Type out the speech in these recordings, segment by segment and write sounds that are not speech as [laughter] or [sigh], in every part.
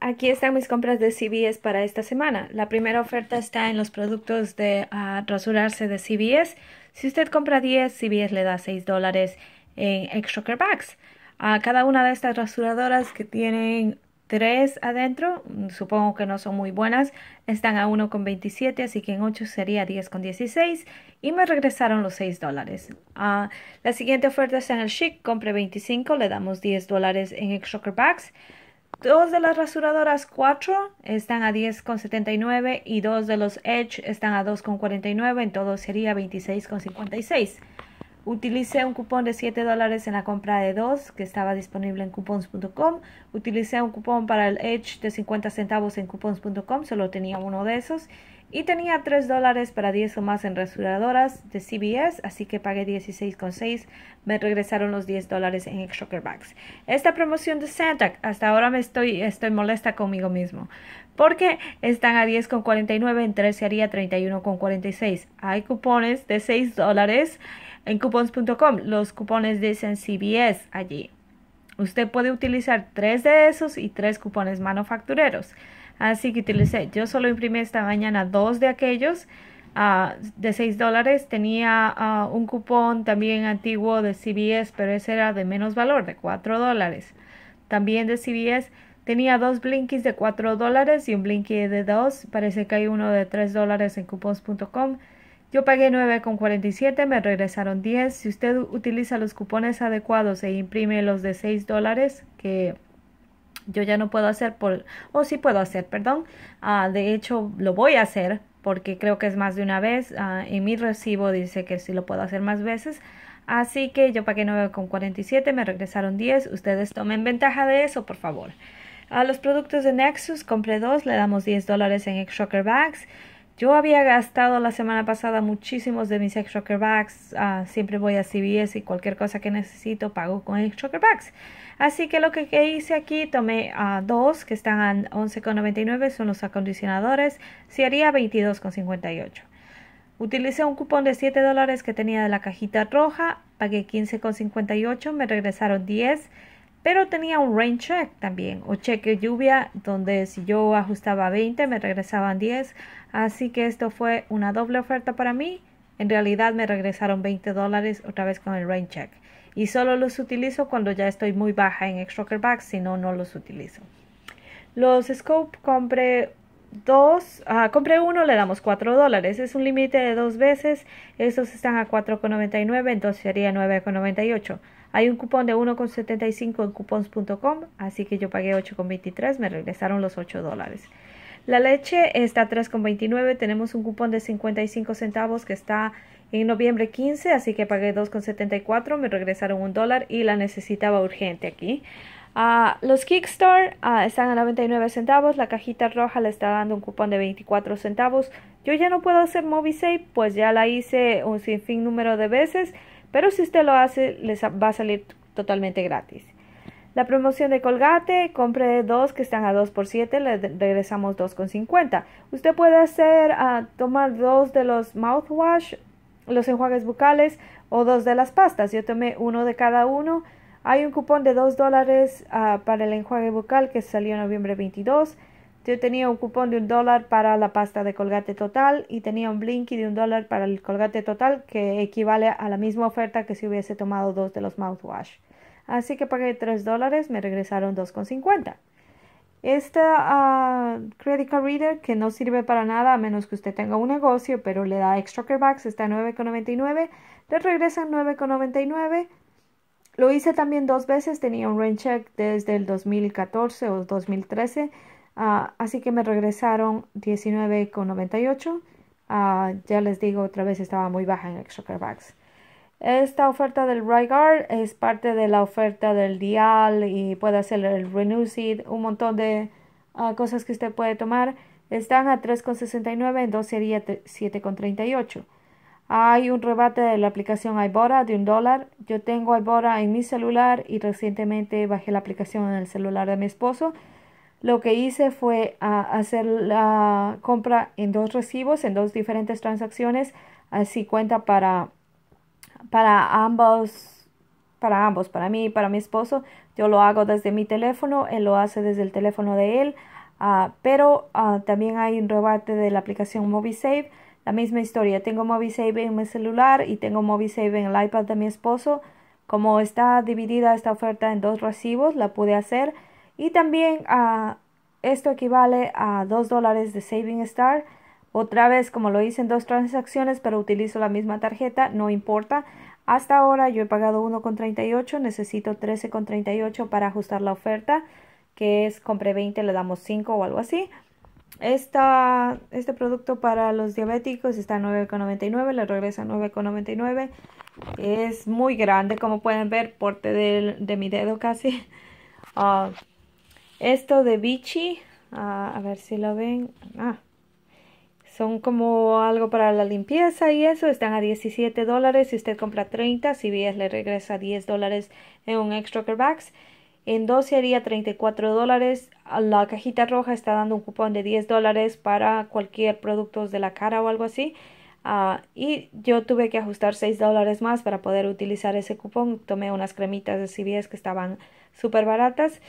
aquí están mis compras de CVS para esta semana. La primera oferta está en los productos de ah, rasurarse de CVS. Si usted compra 10, CVS le da 6 dólares en extra care bags. A cada una de estas rasuradoras que tienen 3 adentro, mm, supongo que no son muy buenas, están a 1,27, así que en 8 sería 10,16 y me regresaron los 6 dólares. Ah, la siguiente oferta está en el Chic, compre 25, le damos 10 dólares en extra care bags. Dos de las rasuradoras 4 están a 10,79 y dos de los Edge están a 2,49, en todo sería 26,56. Utilicé un cupón de 7 dólares en la compra de dos que estaba disponible en coupons.com. Utilicé un cupón para el Edge de 50 centavos en coupons.com, solo tenía uno de esos y tenía 3 dólares para 10 o más en restauradoras de CBS, así que pagué 16,6. Me regresaron los 10 dólares en Shocker Bags. Esta promoción de Santa, hasta ahora me estoy, estoy molesta conmigo mismo. Porque están a 10,49, en se haría 31,46. Hay cupones de 6 dólares en coupons.com. Los cupones dicen CBS allí. Usted puede utilizar 3 de esos y 3 cupones manufactureros. Así que utilicé, yo solo imprimí esta mañana dos de aquellos ah, de 6 dólares. Tenía ah, un cupón también antiguo de CBS, pero ese era de menos valor, de 4 dólares. También de CBS. Tenía dos blinkies de 4 dólares y un blinky de 2. Parece que hay uno de 3 dólares en cupons.com. Yo pagué 9,47, me regresaron 10. Si usted utiliza los cupones adecuados e imprime los de 6 dólares, que yo ya no puedo hacer por, o oh, sí puedo hacer, perdón, ah, de hecho lo voy a hacer porque creo que es más de una vez, en ah, mi recibo dice que sí lo puedo hacer más veces, así que yo pagué 9,47, me regresaron 10, ustedes tomen ventaja de eso, por favor. A los productos de Nexus compré dos, le damos 10 dólares en X-Shocker Bags, yo había gastado la semana pasada muchísimos de mis ex rocker Bags, ah, siempre voy a CBS y cualquier cosa que necesito pago con X-Rocker Bags. Así que lo que hice aquí, tomé a ah, dos que están a 11,99, son los acondicionadores. Si haría 22,58. Utilicé un cupón de 7 dólares que tenía de la cajita roja, pagué 15,58, me regresaron 10 pero tenía un rain check también o cheque lluvia donde si yo ajustaba 20 me regresaban 10 así que esto fue una doble oferta para mí en realidad me regresaron 20 dólares otra vez con el rain check y solo los utilizo cuando ya estoy muy baja en extra Bags, si no no los utilizo los scope compré dos, ah, compré uno, le damos 4 dólares. Es un límite de dos veces. Estos están a 4,99, entonces sería 9,98. Hay un cupón de 1,75 en coupons.com, así que yo pagué 8,23, me regresaron los 8 dólares. La leche está a 3,29, tenemos un cupón de 55 centavos que está en noviembre 15, así que pagué 2,74, me regresaron un dólar y la necesitaba urgente aquí. Ah, los Kickstarter ah, están a 99 centavos, la cajita roja le está dando un cupón de 24 centavos. Yo ya no puedo hacer Movisei, pues ya la hice un sinfín número de veces pero si usted lo hace, les va a salir totalmente gratis. La promoción de Colgate, compre dos que están a 2 por 7, le regresamos 2,50. Usted puede hacer, ah, tomar dos de los mouthwash, los enjuagues bucales o dos de las pastas. Yo tomé uno de cada uno. Hay un cupón de 2 dólares ah, para el enjuague bucal que salió en noviembre 22. Yo tenía un cupón de un dólar para la pasta de colgate total y tenía un blinky de un dólar para el colgate total que equivale a la misma oferta que si hubiese tomado dos de los mouthwash. Así que pagué tres dólares, me regresaron 2,50. Esta uh, Credit Card Reader que no sirve para nada a menos que usted tenga un negocio, pero le da extra carebacks está a 9,99, le regresan 9,99. Lo hice también dos veces, tenía un rent check desde el 2014 o 2013 Ah, así que me regresaron 19,98. Ah, ya les digo, otra vez estaba muy baja en extra Esta oferta del Rygar es parte de la oferta del Dial y puede hacer el Renew un montón de ah, cosas que usted puede tomar. Están a 3,69, en dos sería 7,38. Hay un rebate de la aplicación Ibora de un dólar. Yo tengo Ibora en mi celular y recientemente bajé la aplicación en el celular de mi esposo. Lo que hice fue ah, hacer la compra en dos recibos, en dos diferentes transacciones. Así cuenta para, para ambos, para ambos, para mí y para mi esposo. Yo lo hago desde mi teléfono, él lo hace desde el teléfono de él. Ah, pero ah, también hay un rebate de la aplicación MobiSave. La misma historia, tengo MobiSave en mi celular y tengo MobiSave en el iPad de mi esposo. Como está dividida esta oferta en dos recibos, la pude hacer y también ah, esto equivale a 2 dólares de Saving Star. Otra vez, como lo hice en dos transacciones, pero utilizo la misma tarjeta, no importa. Hasta ahora yo he pagado 1,38, necesito 13,38 para ajustar la oferta, que es compré 20, le damos 5 o algo así. este producto para los diabéticos está a 9,99, le regresa 9,99. Es muy grande, como pueden ver, porte de, mi dedo casi. [laughs] Ah... Esto de Vichy, ah, a ver si lo ven. Ah, son como algo para la limpieza y eso. Están a 17 dólares. Si usted compra 30, CBS le regresa 10 dólares en un extra Bags. En 12 haría 34 dólares. La cajita roja está dando un cupón de 10 dólares para cualquier producto de la cara o algo así. Ah, y yo tuve que ajustar 6 dólares más para poder utilizar ese cupón. Tomé unas cremitas de CBS que estaban súper baratas.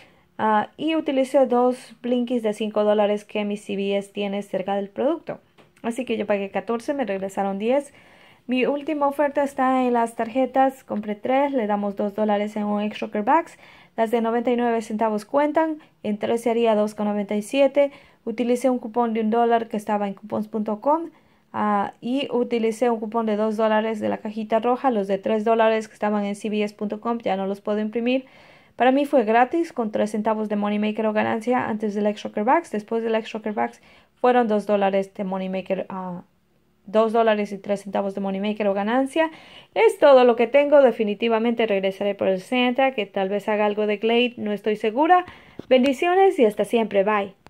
Ah, y utilicé dos blinkies de 5 dólares que mi CBS tiene cerca del producto. Así que yo pagué 14, me regresaron 10. Mi última oferta está en las tarjetas. Compré 3, le damos 2 dólares en un extra bags. Las de 99 centavos cuentan. En 3 sería 2,97. Utilicé un cupón de 1 dólar que estaba en coupons.com. Ah, y utilicé un cupón de 2 dólares de la cajita roja. Los de 3 dólares que estaban en cbs.com ya no los puedo imprimir. Para mí fue gratis con 3 centavos de Moneymaker o ganancia antes del ex Después del ex fueron 2 dólares de Moneymaker a ah, 2 dólares y 3 centavos de Moneymaker o ganancia. Es todo lo que tengo. Definitivamente regresaré por el Santa, que tal vez haga algo de Glade, no estoy segura. Bendiciones y hasta siempre. Bye.